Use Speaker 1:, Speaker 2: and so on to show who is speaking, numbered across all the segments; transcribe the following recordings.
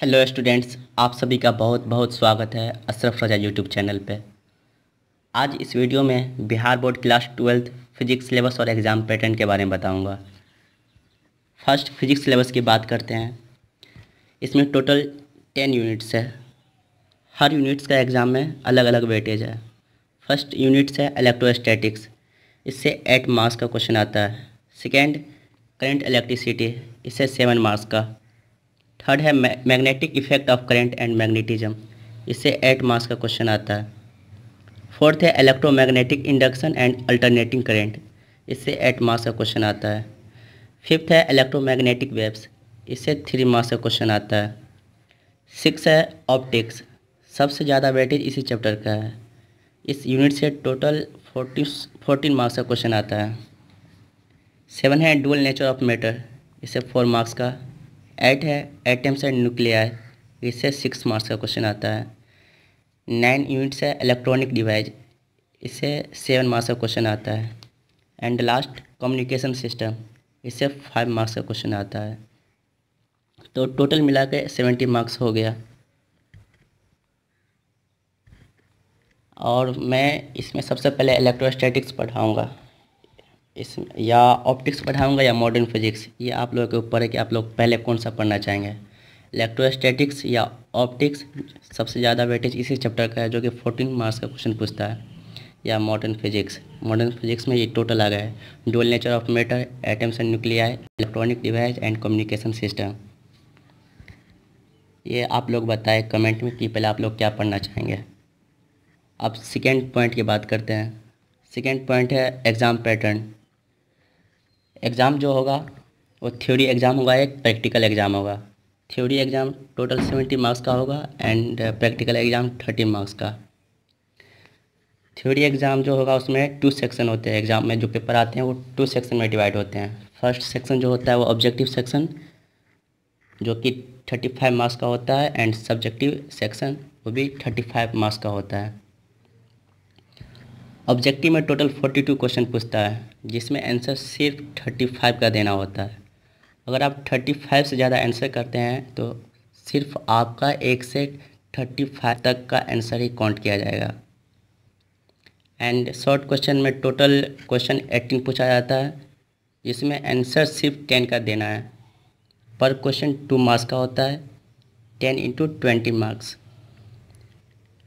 Speaker 1: hello students आप सभी का बहुत बहुत स्वागत है अशरफ रजा यूट्यूब चैनल पे आज इस वीडियो में Bihar board class twelfth physics syllabus और एग्ज़ाम पैटर्न के बारे में बताऊंगा फर्स्ट फिजिक्स सिलेबस की बात करते हैं इसमें टोटल टेन यूनिट्स है हर यूनिट्स का एग्ज़ाम में अलग अलग वेटेज है फर्स्ट यूनिट्स है इलेक्ट्रोस्टैटिक्स इससे एट मार्क्स का क्वेश्चन आता है सेकेंड करेंट इलेक्ट्रिसिटी इससे सेवन मार्क्स का थर्ड है magnetic effect of current and magnetism इससे एट मास का क्वेश्चन आता है फोर्थ है electromagnetic induction and alternating current इससे एट मास का क्वेश्चन आता है फिफ्थ है इलेक्ट्रोमैग्नेटिक वेव्स इससे थ्री मास का क्वेश्चन आता है सिक्स है ऑप्टिक्स सबसे ज़्यादा वेटेज इसी चैप्टर का है इस यूनिट से टोटल फोर्टी फोर्टीन मार्क्स का क्वेश्चन आता है सेवन है डुअल नेचर ऑफ मैटर इसे फोर मार्क्स का एट है एटम्स एंड न्यूक्लियर इससे सिक्स मार्क्स का क्वेश्चन आता है नाइन यूनिट्स है इलेक्ट्रॉनिक डिवाइस इससे सेवन मार्क्स का क्वेश्चन आता है एंड लास्ट कम्युनिकेशन सिस्टम इससे फाइव मार्क्स का क्वेश्चन आता है तो टोटल मिला के सेवेंटी मार्क्स हो गया और मैं इसमें सबसे पहले इलेक्ट्रोस्टैटिक्स पढ़ाऊँगा इस या ऑप्टिक्स पढ़ाऊँगा या मॉडर्न फिजिक्स ये आप लोगों के ऊपर है कि आप लोग पहले कौन सा पढ़ना चाहेंगे इलेक्ट्रोस्टैटिक्स या ऑप्टिक्स सबसे ज़्यादा वेटेज इसी चैप्टर का है जो कि फोर्टीन मार्क्स का क्वेश्चन पूछता है या मॉडर्न फिजिक्स मॉडर्न फिजिक्स में ये टोटल आ गया है dual nature of matter atoms and nuclei electronic device and communication system ये आप लोग बताएं कमेंट में कि पहले आप लोग क्या पढ़ना चाहेंगे अब सेकेंड पॉइंट की बात करते हैं सेकेंड पॉइंट है एग्ज़ाम पैटर्न एग्ज़ाम जो होगा वो थ्योरी एग्ज़ाम होगा एक प्रैक्टिकल एग्ज़ाम होगा theory exam total seventy marks का होगा and practical exam thirty marks का थ्योरी एग्ज़ाम जो होगा उसमें टू सेक्शन होते हैं एग्ज़ाम में जो पेपर आते हैं वो टू सेक्शन में डिवाइड होते हैं फर्स्ट सेक्शन जो होता है वो ऑब्जेक्टिव सेक्शन जो कि थर्टी फाइव मार्क्स का होता है एंड सब्जेक्टिव सेक्शन वो भी थर्टी फाइव मार्क्स का होता है ऑब्जेक्टिव में टोटल 42 क्वेश्चन पूछता है जिसमें आंसर सिर्फ 35 का देना होता है अगर आप 35 से ज़्यादा आंसर करते हैं तो सिर्फ आपका एक से 35 तक का आंसर ही काउंट किया जाएगा एंड शॉर्ट क्वेश्चन में टोटल क्वेश्चन 18 पूछा जाता है जिसमें आंसर सिर्फ 10 का देना है पर क्वेश्चन टू मार्क्स का होता है ten into twenty marks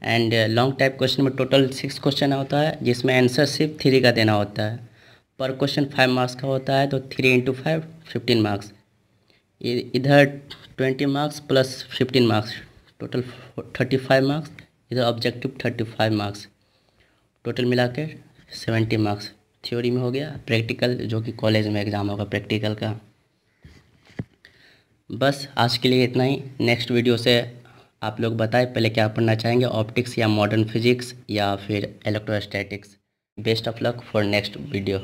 Speaker 1: and long type question में टोटल सिक्स क्वेश्चन होता है जिसमें आंसर सिर्फ थ्री का देना होता है पर क्वेश्चन फाइव मार्क्स का होता है तो three into five fifteen marks इधर twenty marks plus fifteen marks total thirty five marks इधर objective thirty five marks total मिला के सेवेंटी मार्क्स थ्योरी में हो गया प्रैक्टिकल जो कि कॉलेज में एग्ज़ाम होगा प्रैक्टिकल का बस आज के लिए इतना ही नेक्स्ट वीडियो से आप लोग बताएं पहले क्या पढ़ना चाहेंगे ऑप्टिक्स या मॉडर्न फिजिक्स या फिर electrostatics best of luck for next video